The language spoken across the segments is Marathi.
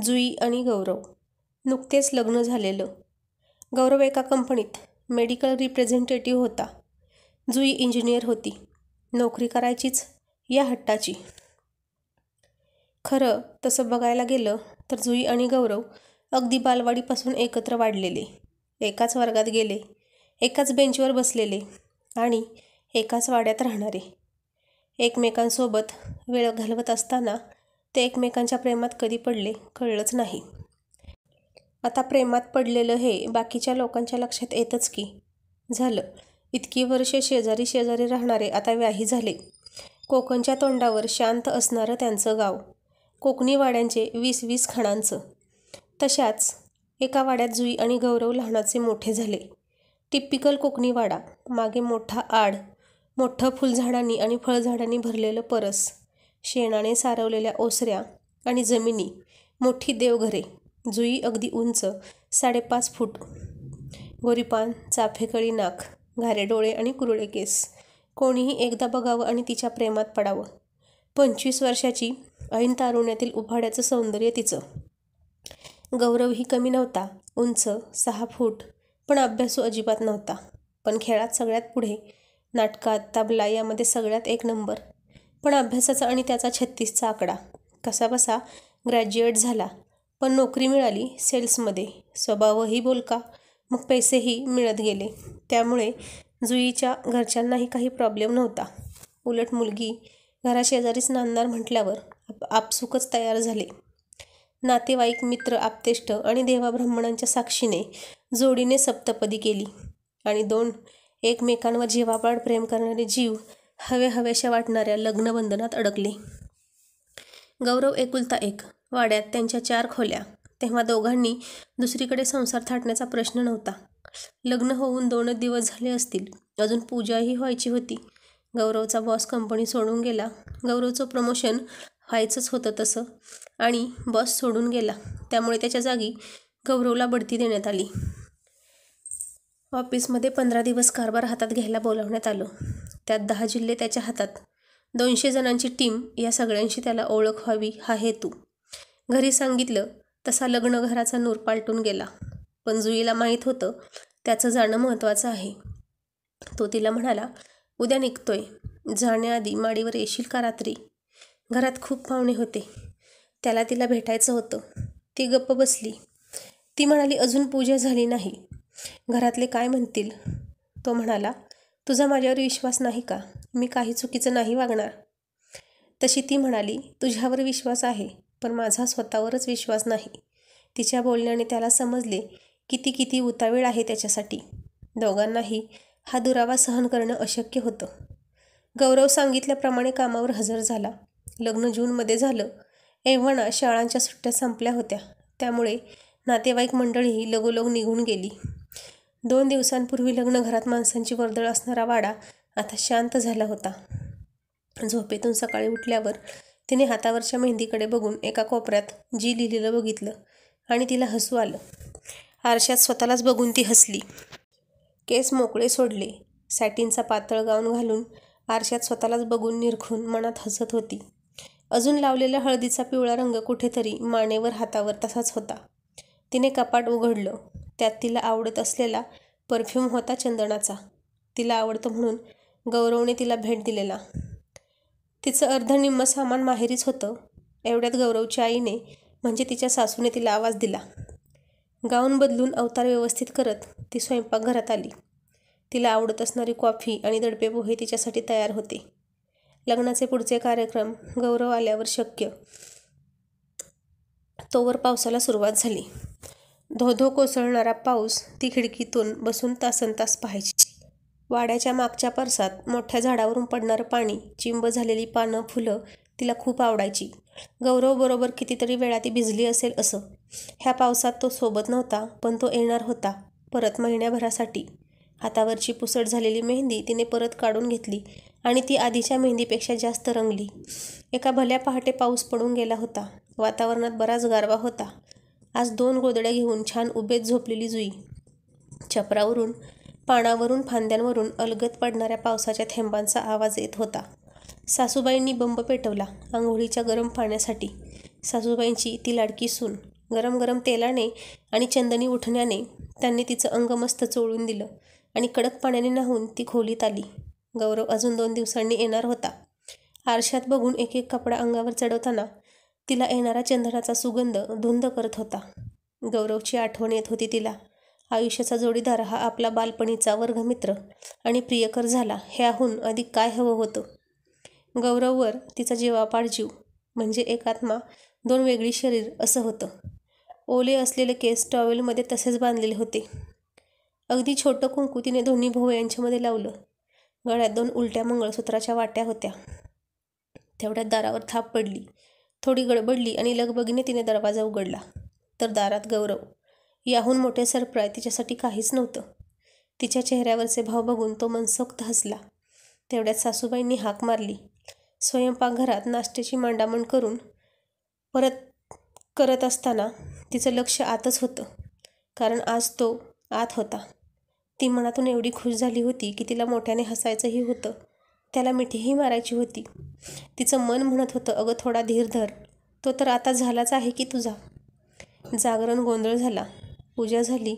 जुई आणि गौरव नुकतेच लग्न झालेलं गौरव एका कंपनीत मेडिकल रिप्रेझेंटेटिव्ह होता जुई इंजिनियर होती नोकरी करायचीच या हट्टाची खरं तसं बघायला गेलं तर जुई आणि गौरव अगदी बालवाडीपासून एकत्र वाढलेले एकाच वर्गात गेले एकाच बेंचवर बसलेले आणि एकाच वाड्यात राहणारे एकमेकांसोबत वेळ घालवत असताना ते एकमेकांच्या प्रेमात कधी पडले कळलंच नाही आता प्रेमात पडलेलं हे बाकीच्या लोकांच्या लक्षात येतच की झालं इतकी वर्षे शेजारी शेजारी राहणारे आता व्याही झाले कोकणच्या तोंडावर शांत असणारं त्यांचं गाव कोकणी वाड्यांचे वीस वीस खणांचं तशाच एका वाड्यात जुई आणि गौरव लहानाचे मोठे झाले टिपिकल कोकणी वाडा मागे मोठा आड मोठं फुलझाडांनी आणि फळझाडांनी भरलेलं परस शेणाने सारवलेल्या ओसऱ्या आणि जमिनी मोठी देवघरे जुई अगदी उंच साडेपाच फूट गोरीपान चाफेकळी नाक घारे डोळे आणि कुरुळे केस कोणीही एकदा बघावं आणि तिच्या प्रेमात पडावं पंचवीस वर्षाची ऐन तारुण्यातील उभाड्याचं सौंदर्य तिचं गौरवही कमी नव्हता उंच सहा फूट पण अभ्यासू अजिबात नव्हता पण खेळात सगळ्यात पुढे नाटकात तबला यामध्ये सगळ्यात एक नंबर पण अभ्यासाचा आणि त्याचा छत्तीसचा आकडा कसाबसा ग्रॅज्युएट झाला पण नोकरी मिळाली सेल्समध्ये स्वभावही बोलका मग पैसेही मिळत गेले त्यामुळे जुईच्या घरच्यांनाही काही प्रॉब्लेम नव्हता उलट मुलगी घराशेजारीच नांदणार म्हटल्यावर आपसुकच तयार झाले नातेवाईक मित्र आपतेष्ट आणि देवाब्राह्मणांच्या साक्षीने जोडीने सप्तपदी केली आणि दोन एकमेकांवर जीवापाड प्रेम करणारे जीव हवे हवेशा वाटणाऱ्या लग्नबंधनात अडकले गौरव एकुलता एक वाड्यात त्यांच्या चार खोल्या तेव्हा दोघांनी दुसरीकडे संसार थाटण्याचा प्रश्न नव्हता लग्न होऊन दोनच दिवस झाले असतील अजून पूजाही व्हायची होती गौरवचा बॉस कंपनी सोडून गेला गौरवचं प्रमोशन व्हायचंच होतं तसं आणि बॉस सोडून गेला त्यामुळे त्याच्या जागी गौरवला बढती देण्यात आली ऑफिसमध्ये पंधरा दिवस कारभार हातात घ्यायला बोलावण्यात आलं त्यात दहा जिल्हे त्याच्या हातात दोनशे जणांची टीम या सगळ्यांशी त्याला ओळख व्हावी हा हेतू घरी सांगितलं तसा लग्न घराचा नूर पालटून गेला पण जुईला माहीत होतं त्याचं जाणं महत्त्वाचं आहे तो तिला म्हणाला उद्या निघतोय जाण्याआधी माडीवर येशील का रात्री घरात खूप पाहुणे होते त्याला तिला भेटायचं होतं ती गप्प बसली ती म्हणाली अजून पूजा झाली नाही घरातले काय म्हणतील तो म्हणाला तुझा माझ्यावर विश्वास नाही का मी काही चुकीचं नाही वागणार तशी ती म्हणाली तुझ्यावर विश्वास आहे पण माझा स्वतःवरच विश्वास नाही तिच्या बोलण्याने त्याला समजले की किती उतावीळ आहे त्याच्यासाठी दोघांनाही हा दुरावा सहन करणं अशक्य होतं गौरव सांगितल्याप्रमाणे कामावर हजर झाला लग्न जूनमध्ये झालं एव्हाना शाळांच्या सुट्ट्या संपल्या होत्या त्यामुळे नातेवाईक मंडळीही लगोलग निघून गेली दोन दिवसांपूर्वी लग्नघरात माणसांची वर्दळ असणारा वाडा आता शांत झाला होता झोपेतून सकाळी उठल्यावर तिने हातावरच्या मेहंदीकडे बघून एका कोपऱ्यात जी लिहिलेलं बघितलं आणि तिला हसू आलं आरशात स्वतःलाच बघून ती हसली केस मोकळे सोडले सॅटिनचा पातळ गाऊन घालून आरशात स्वतःलाच बघून निरखून मनात हसत होती अजून लावलेला हळदीचा पिवळा रंग कुठेतरी मानेवर हातावर तसाच होता तिने कपाट उघडलं त्यात तिला आवडत असलेला परफ्यूम होता चंदनाचा तिला आवडतं म्हणून गौरवने तिला भेट दिलेला तिचं अर्धनिम्म सामान माहेरीच होतं एवढ्यात गौरवच्या आईने म्हणजे तिच्या सासूने तिला आवाज दिला गाऊन बदलून अवतार व्यवस्थित करत ती स्वयंपाकघरात आली तिला आवडत असणारी कॉफी आणि दडपे पोहे तिच्यासाठी तयार होते लग्नाचे पुढचे कार्यक्रम गौरव आल्यावर शक्य तोवर पावसाला सुरुवात झाली धोधो कोसळणारा पाऊस ती खिडकीतून बसून तासन तास पाहायची वाड्याच्या मागच्या परसात मोठ्या झाडावरून पडणारं पाणी चिंब झालेली पानं फुलं तिला खूप आवडायची गौरवबरोबर कितीतरी वेळा ती भिजली असेल असं ह्या पावसात तो सोबत नव्हता पण तो येणार होता परत महिन्याभरासाठी हातावरची पुसट झालेली मेहंदी तिने परत काढून घेतली आणि ती आधीच्या मेहंदीपेक्षा जास्त रंगली एका भल्या पहाटे पाऊस पडून गेला होता वातावरणात बराच गारवा होता आज दोन गोदड्या घेऊन छान उभेत झोपलेली जुई छपरावरून पानावरून फांद्यांवरून अलगत पडणाऱ्या पावसाच्या थेंबांचा आवाज येत होता सासूबाईंनी बंब पेटवला आंघोळीच्या गरम पाण्यासाठी सासूबाईंची ती लाडकी सून गरम गरम तेलाने आणि चंदनी उठण्याने त्यांनी तिचं अंग मस्त चोळून दिलं आणि कडक पाण्याने नाहून ती खोलीत आली गौरव अजून दोन दिवसांनी येणार होता आरशात बघून एक एक कपडा अंगावर चढवताना तिला येणारा चंदनाचा सुगंध धुंद करत होता गौरवची आठवण येत होती तिला आयुष्याचा जोडीदार हा आपला बालपणीचा वर्गमित्र आणि प्रियकर झाला ह्याहून अधिक काय हवं होतं गौरववर तिचा जीवापाड जीव म्हणजे एक आत्मा दोन वेगळी शरीर असं होतं ओले असलेले केस टॉवेलमध्ये तसेच बांधलेले होते अगदी छोटं कुंकू तिने दोन्ही भाऊ यांच्यामध्ये लावलं गळ्यात दोन उलट्या मंगळसूत्राच्या वाट्या होत्या तेवढ्यात दारावर थाप पडली थोडी गडबडली आणि लगबगीने तिने दरवाजा उघडला तर दारात गौरव याहून मोठे सरप्राय तिच्यासाठी काहीच नव्हतं तिच्या चेहऱ्यावरचे भाव बघून तो मनसोक्त हसला तेवढ्यात सासूबाईंनी हाक मारली स्वयंपाकघरात नाश्त्याची मांडामण करून परत करत असताना तिचं लक्ष आतच होतं कारण आज तो आत होता ती मनातून एवढी खुश झाली होती की तिला मोठ्याने हसायचंही होतं त्याला मिठीही मारायची होती तिचं मन म्हणत होतं अगं थोडा धीर धर तो तर आता झालाच आहे की तुझा जागरण गोंधळ झाला पूजा झाली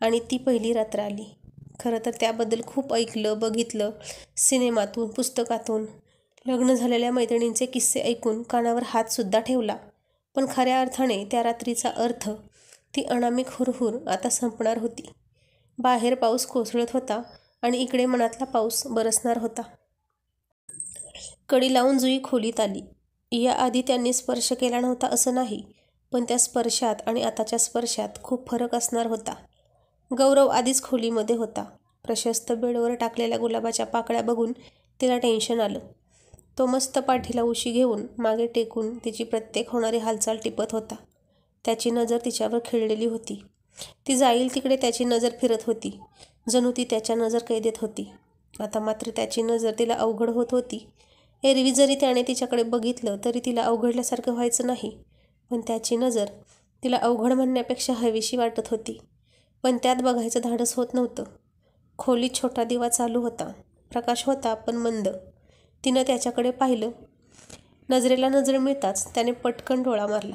आणि ती पहिली रात्र आली खरं तर त्याबद्दल खूप ऐकलं बघितलं सिनेमातून पुस्तकातून लग्न झालेल्या मैत्रिणींचे किस्से ऐकून कानावर हातसुद्धा ठेवला पण खऱ्या अर्थाने त्या रात्रीचा अर्थ ती अनामिक हुरहुर आता संपणार होती बाहेर पाऊस कोसळत होता आणि इकडे मनातला पाऊस बरसणार होता कडी लावून जुई खोलीत आली याआधी त्यांनी स्पर्श केला नव्हता असं नाही पण त्या स्पर्शात आणि आताच्या स्पर्शात खूप फरक असणार होता गौरव आधीच खोलीमध्ये होता प्रशस्त बेडवर टाकलेल्या गुलाबाच्या पाकळ्या बघून तिला टेन्शन आलं तो मस्त पाठीला उशी घेऊन मागे टेकून तिची प्रत्येक होणारी हालचाल टिपत होता त्याची नजर तिच्यावर खिळलेली होती ती जाईल तिकडे त्याची नजर फिरत होती जणू ती त्याच्या नजर कैदेत होती आता मात्र त्याची नजर तिला अवघड होत होती एरवी जरी त्याने तिच्याकडे बघितलं तरी तिला अवघडल्यासारखं व्हायचं नाही पण त्याची नजर तिला अवघड म्हणण्यापेक्षा हवीशी वाटत होती पण त्यात बघायचं धाडस होत नव्हतं खोलीत छोटा दिवा चालू होता प्रकाश होता पण मंद तिनं त्याच्याकडे पाहिलं नजरेला नजर मिळताच त्याने पटकन डोळा मारला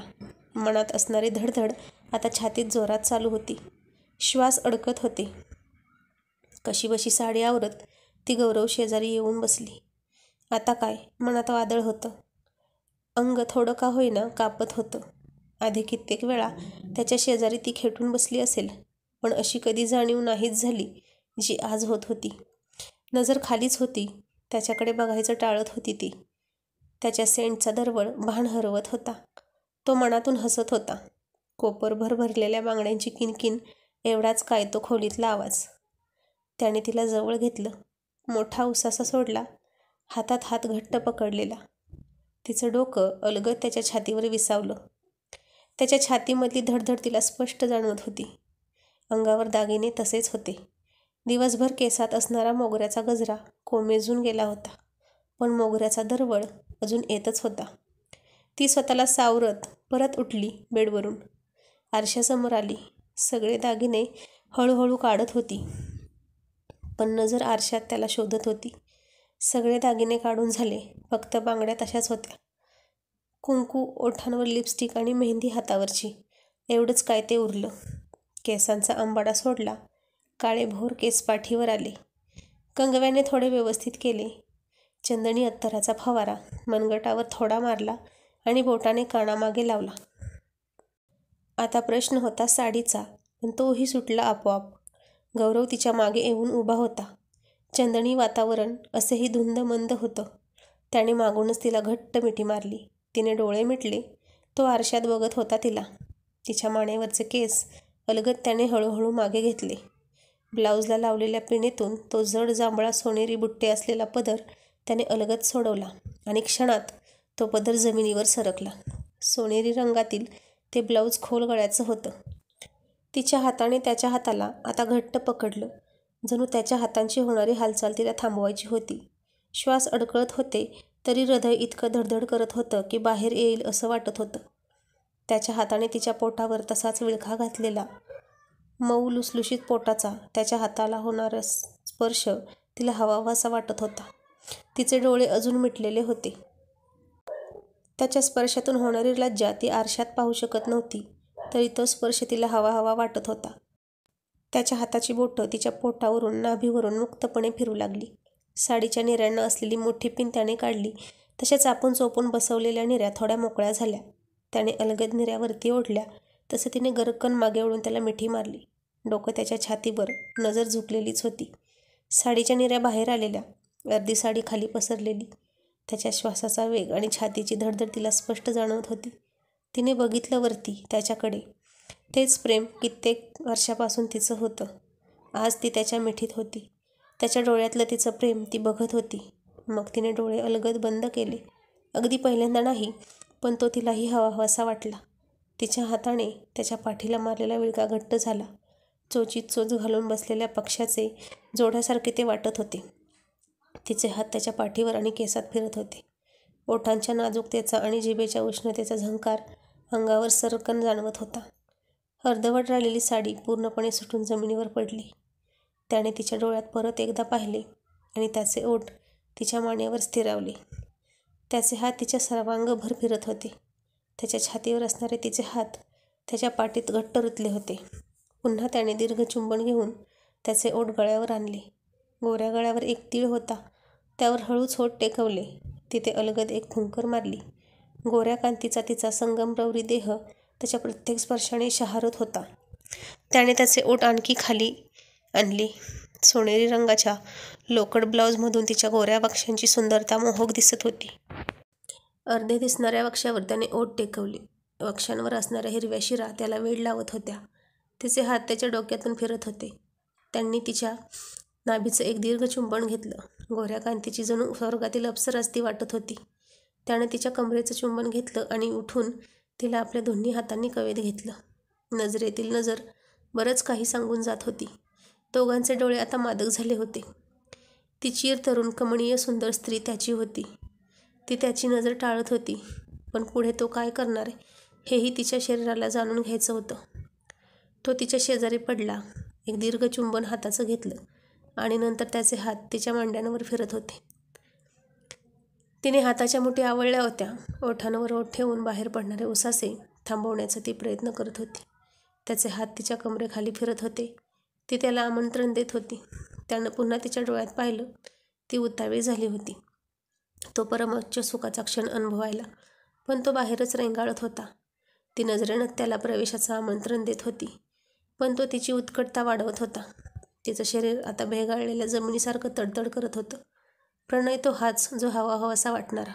मनात असणारी धडधड आता छातीत जोरात चालू होती श्वास अडकत होते कशीबशी साडी आवरत ती गौरव शेजारी येऊन बसली आता काय मनात वादळ होतं अंग थोडं का होईना कापत होतं आधी कित्येक वेळा त्याच्या शेजारी ती खेटून बसली असेल पण अशी कधी जाणीव नाहीच झाली जी आज होत होती नजर खालीच होती त्याच्याकडे बघायचं टाळत होती ती त्याच्या सेंटचा दरवळ भान हरवत होता तो मनातून हसत होता कोपरभर भरलेल्या बांगड्यांची किनकिन एवढाच काय तो खोलीतला आवाज त्याने तिला जवळ घेतलं मोठा उसासा सोडला हातात हात घट्ट पकडलेला तिचं डोकं अलगद त्याच्या छातीवर विसावलं त्याच्या छातीमधली धडधड तिला स्पष्ट जाणवत होती अंगावर दागिने तसेच होते दिवसभर केसात असणारा मोगऱ्याचा गजरा कोमेजून गेला होता पण मोगऱ्याचा दरवळ अजून येतच होता ती स्वतःला सावरत परत उठली बेडवरून आरशासमोर आली सगळे दागिने हळूहळू काढत होती पण नजर आरशात त्याला शोधत होती सगळे दागिने काढून झाले फक्त बांगड्या तशाच होत्या कुंकू ओठांवर लिपस्टिक आणि मेहंदी हातावरची एवढंच काय ते उरलं केसांचा आंबाडा सोडला काळे भोर केस पाठीवर आले कंगव्याने थोडे व्यवस्थित केले चंदणी अत्तराचा फवारा मनगटावर थोडा मारला आणि बोटाने कानामागे लावला आता प्रश्न होता साडीचा पण तोही सुटला आपोआप गौरव तिच्या मागे येऊन उभा होता चंदणी वातावरण असेही धुंदमंद होतं त्याने मागूनच तिला घट्ट मिठी मारली तिने डोळे मिटले तो आरशात बघत होता तिला तिच्या मानेवरचे केस अलगत त्याने हळूहळू मागे घेतले ब्लाऊजला लावलेल्या पिणीतून तो जड जांभळा सोनेरी बुट्टे असलेला पदर त्याने अलगत सोडवला आणि क्षणात तो पदर जमिनीवर सरकला सोनेरी रंगातील ते ब्लाऊज खोल गळ्याचं होतं तिच्या हाताने त्याच्या हाताला आता घट्ट पकडलं जणू त्याच्या हातांची होणारी हालचाल तिला थांबवायची होती श्वास अडकळत होते तरी हृदय इतकं धडधड करत होतं की बाहेर येईल असं वाटत होतं त्याच्या हाताने तिच्या पोटावर तसाच विळखा घातलेला मऊ लुसलुशीत पोटाचा त्याच्या हाताला होणारा स्पर्श तिला हवावासा वाटत होता तिचे डोळे अजून मिटलेले होते त्याच्या स्पर्शातून होणारी लज्जा ती आरशात पाहू शकत नव्हती तरी तो स्पर्श तिला हवा हवा वाटत होता त्याच्या हाताची बोटं तिच्या पोटावरून नाभीवरून मुक्तपणे फिरू लागली साडीच्या निऱ्यांना असलेली मोठी पिन त्याने काढली तशा चापून चोपून बसवलेल्या निऱ्या थोड्या मोकळ्या झाल्या त्याने अलगद निऱ्यावरती ओढल्या तसं तिने गरकन मागे ओढून त्याला मिठी मारली डोकं त्याच्या छातीवर नजर झुकलेलीच होती साडीच्या निऱ्या बाहेर आलेल्या अर्धी साडी खाली पसरलेली त्याच्या श्वासाचा वेग आणि छातीची धडधड तिला स्पष्ट जाणवत होती तिने बघितलं वरती त्याच्याकडे तेच प्रेम कित्येक वर्षापासून तिचं होतं आज ती त्याच्या मिठीत होती त्याच्या डोळ्यातलं तिचं प्रेम ती बघत होती मग तिने डोळे अलगद बंद केले अगदी पहिल्यांदा नाही पण तो तिलाही हवा हवासा वाटला तिच्या हाताने त्याच्या पाठीला मारलेला विळगा घट्ट झाला चोचीत चोच घालून बसलेल्या पक्षाचे जोड्यासारखे ते वाटत होते तिचे हात त्याच्या पाठीवर आणि केसात फिरत होते ओठांच्या नाजूकतेचा आणि जिभेच्या उष्णतेचा झंकार अंगावर सरकन जाणवत होता अर्धवट राहिलेली साडी पूर्णपणे सुटून जमिनीवर पडली त्याने तिच्या डोळ्यात परत एकदा पाहिले आणि त्याचे ओठ तिच्या मानेवर स्थिरावले त्याचे हात तिच्या सर्वांगभर फिरत होते त्याच्या छातीवर असणारे तिचे हात त्याच्या पाठीत घट्ट रुतले होते पुन्हा त्याने दीर्घ चुंबन घेऊन त्याचे ओठ गळ्यावर आणले गोऱ्या गळ्यावर एक तीळ होता त्यावर हळूच होत टेकवले तिथे अलगद एक फुंकर मारली गोऱ्या कांतीचा तिचा संगमरवरी देह त्याच्या प्रत्येक स्पर्शाने शहारत होता त्याने त्याचे ओठ आणखी खाली आणली सोनेरी रंगाच्या लोकड ब्लाऊजमधून तिच्या गोऱ्या वक्ष्यांची सुंदरता मोहक दिसत होती अर्धे दिसणाऱ्या वक्ष्यावर त्याने ओठ टेकवली वक्ष्यांवर असणाऱ्या हिरव्या शिरा त्याला वेळ लावत होत्या तिचे हात त्याच्या डोक्यातून फिरत होते त्यांनी तिच्या नाभीचं एक दीर्घ चुंबन घेतलं गोऱ्या कांतीची जणू स्वर्गातील अप्सर असती वाटत होती त्याने तिच्या कमरेचं चुंबन घेतलं आणि उठून तिला आपल्या दोन्ही हातांनी कवेत घेतलं नजरेतील नजर बरंच काही सांगून जात होती दोघांचे डोळे आता मादक झाले होते ती चिर तरुण कमणीय सुंदर स्त्री त्याची होती ती त्याची नजर टाळत होती पण पुढे तो काय करणार हेही तिच्या शरीराला जाणून घ्यायचं होतं तो तिच्या शेजारी पडला एक दीर्घ चुंबन हाताचं घेतलं आणि नंतर त्याचे हात तिच्या मांड्यांवर फिरत होते तिने हाताच्या मुठी आवळल्या होत्या ओठांवर ओठ ठेवून बाहेर पडणारे उसासे थांबवण्याचा ती प्रयत्न करत होती त्याचे हात तिच्या कमरेखाली फिरत होते ती त्याला आमंत्रण देत होती त्यानं पुन्हा तिच्या डोळ्यात पाहिलं ती उतावी झाली होती तो परमोच्च सुखाचा क्षण अनुभवायला पण तो बाहेरच रेंगाळत होता ती नजरेनं त्याला प्रवेशाचं आमंत्रण देत होती पण तो तिची उत्कटता वाढवत होता तिचं शरीर आता बेगाळलेल्या जमिनीसारखं तडतड करत होतं प्रणय तो हाच जो हवा असा वाटणारा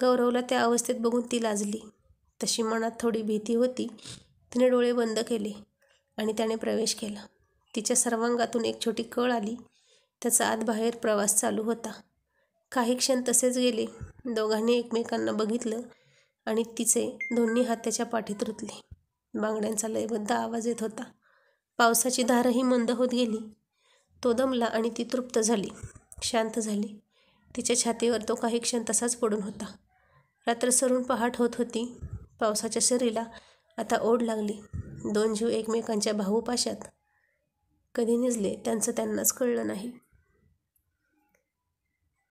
गौरवला त्या अवस्थेत बघून ती लाजली तशी मनात थोडी भीती होती तिने डोळे बंद केले आणि त्याने प्रवेश केला तिच्या सर्वांगातून एक छोटी कळ आली त्याचा आत बाहेर प्रवास चालू होता काही क्षण तसेच गेले दोघांनी एकमेकांना बघितलं आणि तिचे दोन्ही हात त्याच्या पाठीत रुतले बांगड्यांचा लयबद्ध आवाज येत होता पावसाची धारही मंद होत गेली तो दमला आणि ती तृप्त झाली शांत झाली तिच्या छातीवर तो काही क्षण तसाच पडून होता रात्र सरून पहाट होत होती पावसाच्या शरीला आता ओढ लागली दोन जीव एकमेकांच्या भाऊपाशात कधी निजले त्यांचं त्यांनाच कळलं नाही